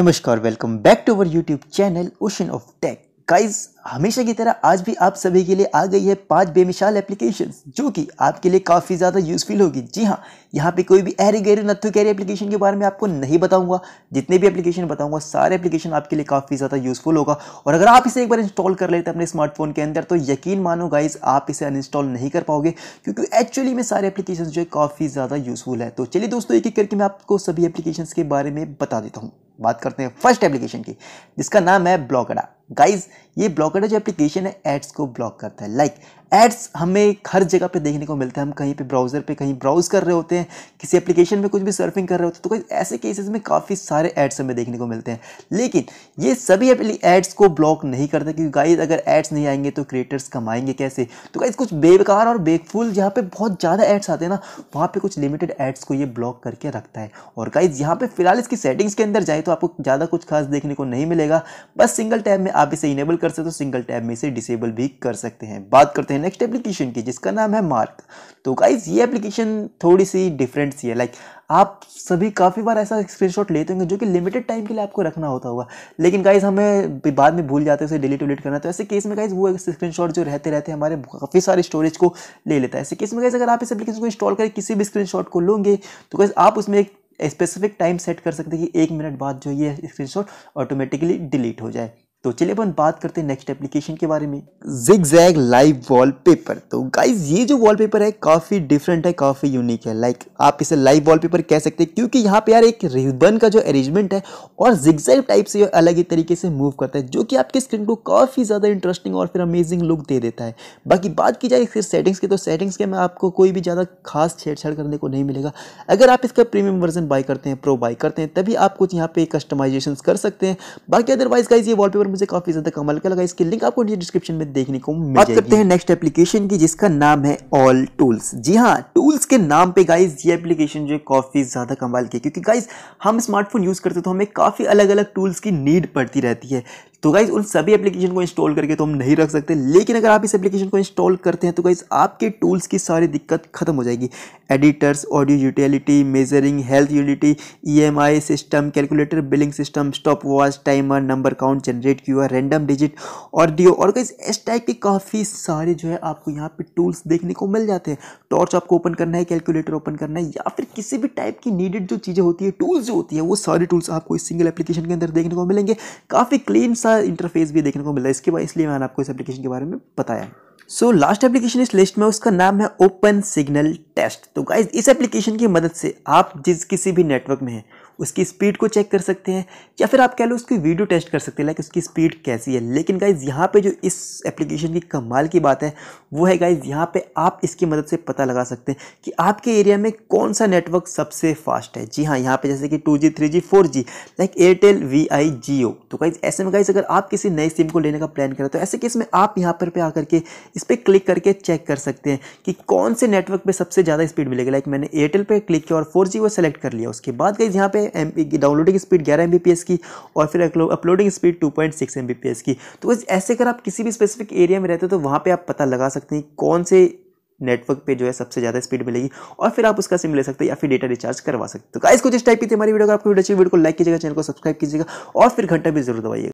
नमस्कार welcome back to our YouTube channel Ocean of Tech guys हमेशा की तरह आज भी आप सभी के लिए आ गई है पांच बेमिसाल एप्लीकेशन जो कि आपके लिए काफ़ी ज़्यादा यूजफुल होगी जी हाँ यहाँ पे कोई भी एहरी गहरी नत्थू कैरी एप्लीकेशन के बारे में आपको नहीं बताऊंगा जितने भी एप्लीकेशन बताऊंगा सारे एप्लीकेशन आपके लिए काफ़ी ज़्यादा यूजफुल होगा और अगर आप इसे एक बार इंस्टॉल कर लेते अपने स्मार्टफोन के अंदर तो यकीन मानो गाइज आप इसे अनइंस्टॉल नहीं कर पाओगे क्योंकि एक्चुअली में सारे एप्लीकेशन जो है काफ़ी ज़्यादा यूजफुल है तो चलिए दोस्तों एक एक करके मैं आपको सभी एप्लीकेशन के बारे में बता देता हूँ बात करते हैं फर्स्ट एप्लीकेशन की जिसका नाम है ब्लॉगड़ा गाइज ये ब्लॉगडा ब्लॉकर जो एप्लीकेशन है एड्स को ब्लॉक करता है लाइक like, एड्स हमें हर जगह पे देखने को मिलते हैं हम कहीं पे ब्राउज़र पे कहीं ब्राउज़ कर रहे होते हैं किसी एप्लीकेशन में कुछ भी सर्फिंग कर रहे होते हैं तो कोई ऐसे केसेस में काफ़ी सारे एड्स हमें देखने को मिलते हैं लेकिन ये सभी एड्स को ब्लॉक नहीं करते क्योंकि गाइज अगर एड्स नहीं आएंगे तो क्रिएटर्स कमाएंगे कैसे तो गाइज कुछ बेकार और बेकफुल जहाँ पर बहुत ज़्यादा एड्स आते हैं ना वहाँ पर कुछ लिमिटेड एड्स को ये ब्लॉक करके रखता है और गाइज यहाँ पर फिलहाल इसकी सेटिंग्स के अंदर जाए तो आपको ज़्यादा कुछ खास देखने को नहीं मिलेगा बस सिंगल टैब में आप इसे इनेबल कर सकते हो सिंगल टैब में इसे डिसेबल भी कर सकते हैं बात करते हैं है नेक्स्ट एप्लीकेशन की जिसका नाम है मार्क तो गाइज ये एप्लीकेशन थोड़ी सी डिफरेंट सी है लाइक आप सभी काफ़ी बार ऐसा स्क्रीनशॉट लेते होंगे जो कि लिमिटेड टाइम के लिए आपको रखना होता होगा लेकिन गाइज हमें बाद में भूल जाते हैं उसे डिलीट विलीट करना तो ऐसे केस में गाइज वो स्क्रीनशॉट जो रहते रहते हमारे काफ़ी सारे स्टोरेज को ले लेता है ऐसे केस में गाइज अगर आप इस एप्लीकेशन को इंस्टॉल करें किसी भी स्क्रीनशॉट को लोगे तो गाइज आप उसमें एक स्पेसिफिक टाइम सेट कर सकते हैं कि एक मिनट बाद जो ये स्क्रीनशॉट ऑटोमेटिकली डिलीट हो जाए तो चलिए अपन बात करते हैं नेक्स्ट एप्लीकेशन के बारे में जिग जैग लाइव वॉलपेपर तो गाइज ये जो वॉलपेपर है काफ़ी डिफरेंट है काफ़ी यूनिक है लाइक like, आप इसे लाइव वॉलपेपर कह सकते हैं क्योंकि यहाँ पे यार एक रिबन का जो अरेंजमेंट है और जिग जैग टाइप से अलग ही तरीके से मूव करता है जो कि आपके स्क्रीन को काफ़ी ज़्यादा इंटरेस्टिंग और फिर अमेजिंग लुक दे देता है बाकी बात की जाए फिर सेटिंग्स की तो सेटिंग्स के में आपको कोई भी ज़्यादा खास छेड़छाड़ करने को नहीं मिलेगा अगर आप इसका प्रीमियम वर्जन बाय करते हैं प्रो बाई करते हैं तभी आप कुछ यहाँ पे कस्टमाइजेशन कर सकते हैं बाकी अदरवाइज गाइज ये वॉलपेपर और मुझे काफ़ी ज़्यादा कमाल का लगा इसकी लिंक आपको डिस्क्रिप्शन में देखने को मिल बात करते हैं नेक्स्ट एप्लीकेशन की जिसका नाम है ऑल टूल्स जी हाँ टूल्स के नाम पे गाइज ये एप्लीकेशन जो है काफ़ी ज़्यादा कमाल की क्योंकि गाइज हम स्मार्टफोन यूज़ करते तो हमें काफ़ी अलग अलग टूल्स की नीड पड़ती रहती है तो गाइज उन सभी एप्लीकेशन को इंस्टॉल करके तो हम नहीं रख सकते लेकिन अगर आप इस एप्लीकेशन को इंस्टॉल करते हैं तो गाइज आपके टूल्स की सारी दिक्कत खत्म हो जाएगी editors audio utility measuring health unity e system calculator billing system stop watch timer number count generate Q random digit audio और गाइज इस टाइप के काफ़ी सारे जो है आपको यहाँ पर टूल्स देखने को मिल जाते हैं टॉर्च आपको ओपन करना है कैलकुलेटर ओपन करना है या फिर किसी भी टाइप की नीडेड जो चीज़ें होती है टूल्स जो होती है वो सारी टूल्स आपको इस सिंगल एप्लीकेशन के अंदर देखने को मिलेंगे काफ़ी क्लीन सा सा इंटरफेस भी देखने को मिला इसके बाद इसलिए मैंने आपको इस एप्लीकेशन के बारे में बताया सो लास्ट एप्लीकेशन इस लिस्ट में उसका नाम है ओपन सिग्नल टेस्ट तो गाइज इस एप्लीकेशन की मदद से आप जिस किसी भी नेटवर्क में हैं उसकी स्पीड को चेक कर सकते हैं या फिर आप कह लो उसकी वीडियो टेस्ट कर सकते हैं लाइक उसकी स्पीड कैसी है लेकिन गाइज़ यहाँ पे जो इस एप्लीकेशन की कमाल की बात है वो है गाइज़ यहाँ पे आप इसकी मदद से पता लगा सकते हैं कि आपके एरिया में कौन सा नेटवर्क सबसे फास्ट है जी हाँ यहाँ पर जैसे कि two G three G four G like Airtel V I Jio तो गाइज ऐसे में गाइज अगर आप किसी नए सिम को लेने का प्लान करें तो ऐसे केस में आप यहाँ पर पे आकर के इस पर क्लिक करके चेक कर सकते हैं कि कौन से नेटवर्क पर सबसे ज़्यादा स्पीड मिलेगी लाइक मैंने एयरटेल पर क्लिक किया और फोर वो सेलेक्ट कर लिया उसके बाद गाइज यहाँ पे एम की डाउनलोडिंग स्पीड ग्यारह एम की और फिर uploading speed two point six M की तो ऐसे अगर आप किसी भी स्पेसिफिक एरिया में रहते हो तो वहाँ पर आप पता लगा सकते हैं कौन से नेटवर्क पे जो है सबसे ज़्यादा स्पीड मिलेगी और फिर आप उसका सिम ले सकते हैं या फिर डेटा रिचार्ज करवा सकते हो तो गाइस कुछ इस टाइप की थी हमारी वीडियो अगर आपको वीडियो अच्छी वीडियो को लाइक कीजिएगा चैनल को सब्सक्राइब कीजिएगा और फिर घंटा भी जरूर दवाइएगा